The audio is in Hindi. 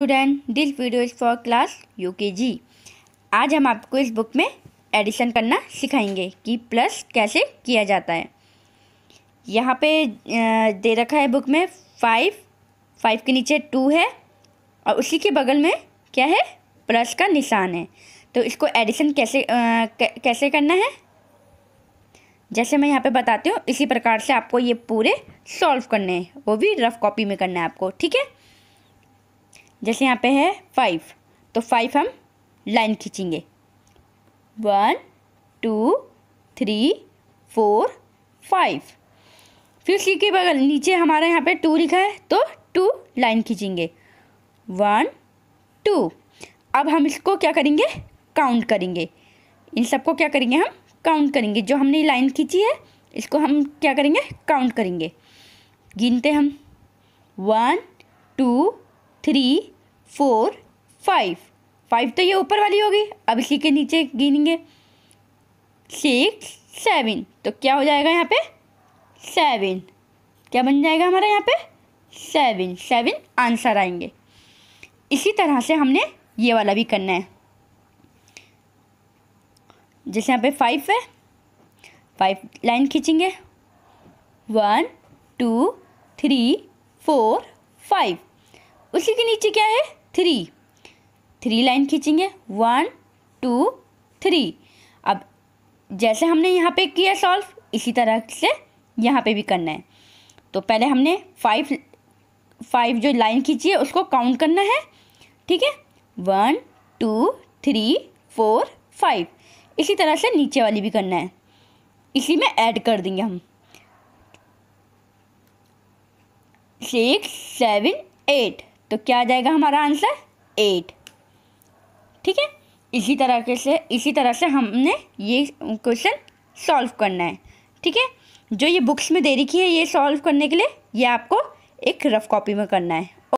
student this video is for class U K G आज हम आपको इस बुक में एडिशन करना सिखाएंगे कि प्लस कैसे किया जाता है यहाँ पे दे रखा है बुक में फाइव फाइव के नीचे टू है और उसी के बगल में क्या है प्लस का निशान है तो इसको एडिशन कैसे आ, कैसे करना है जैसे मैं यहाँ पे बताती हूँ इसी प्रकार से आपको ये पूरे सॉल्व करने हैं वो भी रफ़ कॉपी में करना है आपको ठीक है जैसे यहाँ पे है फाइव तो फाइव हम लाइन खींचेंगे one two three four five फिर सी के बगल नीचे हमारे यहाँ पे टू लिखा है तो टू लाइन खींचेंगे वन टू अब हम इसको क्या करेंगे काउंट करेंगे इन सबको क्या करेंगे हम काउंट करेंगे जो हमने लाइन खींची है इसको हम क्या करेंगे काउंट करेंगे गिनते हम one two three four five five तो ये ऊपर वाली होगी अब इसी के नीचे गिनेंगे सिक्स सेवन तो क्या हो जाएगा यहाँ पे सेवन क्या बन जाएगा हमारा यहाँ पे सेवन सेवन आंसर आएंगे इसी तरह से हमने ये वाला भी करना है जैसे यहाँ पे फाइव है फाइव लाइन खींचेंगे one two three four five उसी के नीचे क्या है थ्री थ्री लाइन खींचेंगे वन टू थ्री अब जैसे हमने यहाँ पे किया सॉल्व इसी तरह से यहाँ पे भी करना है तो पहले हमने फाइव फाइव जो लाइन खींची है उसको काउंट करना है ठीक है one two three four five इसी तरह से नीचे वाली भी करना है इसी में ऐड कर देंगे हम सिक्स सेवन एट तो क्या आ जाएगा हमारा आंसर एट ठीक है इसी तरह से इसी तरह से हमने ये क्वेश्चन सॉल्व करना है ठीक है जो ये बुक्स में दे रखी है ये सॉल्व करने के लिए ये आपको एक रफ कॉपी में करना है